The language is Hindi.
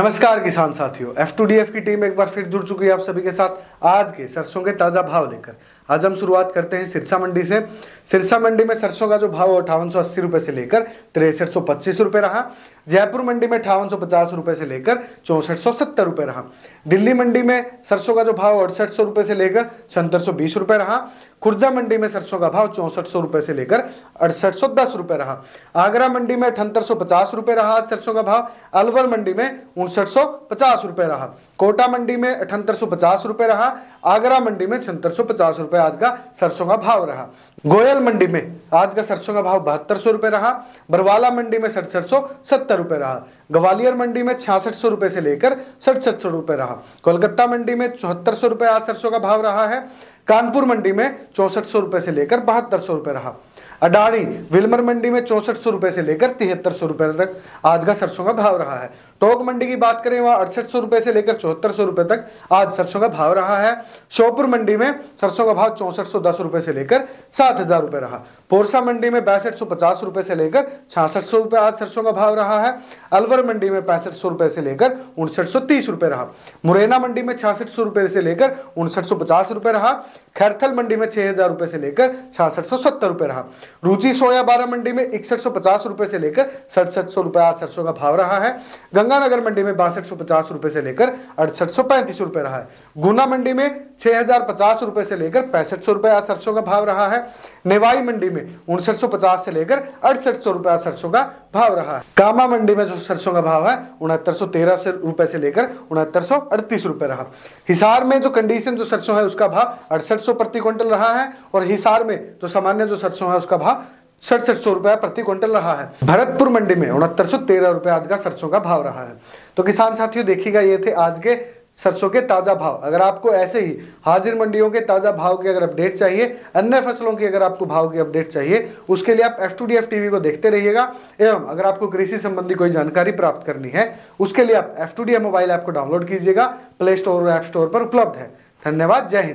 नमस्कार किसान साथियों एफ टू डी एफ की टीम एक बार फिर जुड़ चुकी है आप सभी के साथ आज के सरसों के ताज़ा भाव लेकर आज हम शुरुआत करते हैं सिरसा मंडी से सिरसा मंडी में सरसों का जो भाव है अठावन सौ अस्सी रुपये से लेकर तिरसठ सौ पच्चीस रुपये रहा जयपुर मंडी में अठावन सौ पचास रुपये से लेकर चौंसठ सौ सत्तर रुपये रहा दिल्ली मंडी में सरसों का जो भाव अड़सठ सौ रुपये से लेकर सत्तर सौ बीस रुपये रहा खुर्जा मंडी में सरसों का भाव चौंसठ सौ रुपये से लेकर अड़सठ सौ दस रुपये रहा आगरा मंडी में अठहत्तर सौ पचास रुपये रहा सरसों का भाव अलवर मंडी में उनसठ सौ पचास रुपये रहा कोटा मंडी में अठहत्तर सौ पचास रुपये रहा आगरा मंडी में छहत्तर सौ पचास रुपये आज का सरसों का भाव रहा गोयल मंडी में आज का सरसों का भाव बहत्तर सौ रुपये रहा बरवाला मंडी में सड़सठ सौ सत्तर रुपये रहा ग्वालियर मंडी में छियासठ सौ रुपये से लेकर सड़सठ सौ रुपये रहा कोलकाता मंडी में चौहत्तर सौ रुपये आज सरसों का भाव रहा है कानपुर मंडी में चौंसठ सौ रुपये से लेकर बहत्तर सौ रुपये रहा अडानी विलमर मंडी में चौसठ सौ रुपये से लेकर तिहत्तर सौ रुपये तक आज का सरसों का भाव रहा है टोक मंडी की बात करें वहां अड़सठ सौ रुपये से लेकर चौहत्तर सौ रुपये तक आज सरसों का भाव रहा है श्योपुर मंडी में सरसों का भाव चौंसठ सौ दस रुपये से लेकर सात हज़ार रुपये रहा पोरसा मंडी में पैंसठ सौ पचास रुपये से लेकर छियासठ सौ रुपये आज सरसों का भाव रहा है अलवर मंडी में पैंसठ सौ रुपये से लेकर उनसठ सौ तीस रुपये रहा मुरैना मंडी में छियासठ सौ रुपये से लेकर उनसठ सौ पचास रुपये रहा खैरथल मंडी में छह हज़ार रुपये से लेकर छियासठ सौ सत्तर रुपये रहा रुचि सोया बारह मंडी में इकसठ सौ पचास रुपए से लेकर सड़सठ सौ रुपए आज सरसों का भाव रहा है गंगानगर मंडी में बासठ सौ पचास रुपए से लेकर अड़सठ सौ पैंतीस रुपए रहा है गुना मंडी में छह हजार पचास रुपए से लेकर पैंसठ सौ रुपए आज सरसों का भाव रहा है नेवाई मंडी में उनसठ सौ पचास से लेकर अड़सठ सौ रुपए सरसों का भाव रहा है कामा मंडी में जो सरसों का भाव है उनहत्तर सौ तेरह से रुपए से लेकर उनहत्तर सौ अड़तीस रुपए रहा हिसार में जो कंडीशन जो सरसों है उसका भाव अड़सठ सौ प्रति क्विंटल रहा है और हिसार में जो सामान्य जो सरसों है उसका का भाव सड़सठ सौ रुपया प्रति क्विंटल रहा है भरतपुर मंडी में उनहत्तर सौ तेरह रुपया आज का सरसों का भाव रहा है तो किसान साथियों देखिएगा ये थे आज के सरसों के ताज़ा भाव अगर आपको ऐसे ही हाजिर मंडियों के ताज़ा भाव की अगर अपडेट चाहिए अन्य फसलों की अगर आपको भाव की अपडेट चाहिए उसके लिए आप F two D F T V को देखते रहिएगा एवं अगर आपको कृषि संबंधी कोई जानकारी प्राप्त करनी है उसके लिए आप F two D F mobile app को डाउनलोड कीजिएगा प्ले स्टोर और ऐप स्टोर पर उपलब्ध है धन्यवाद जय हिंद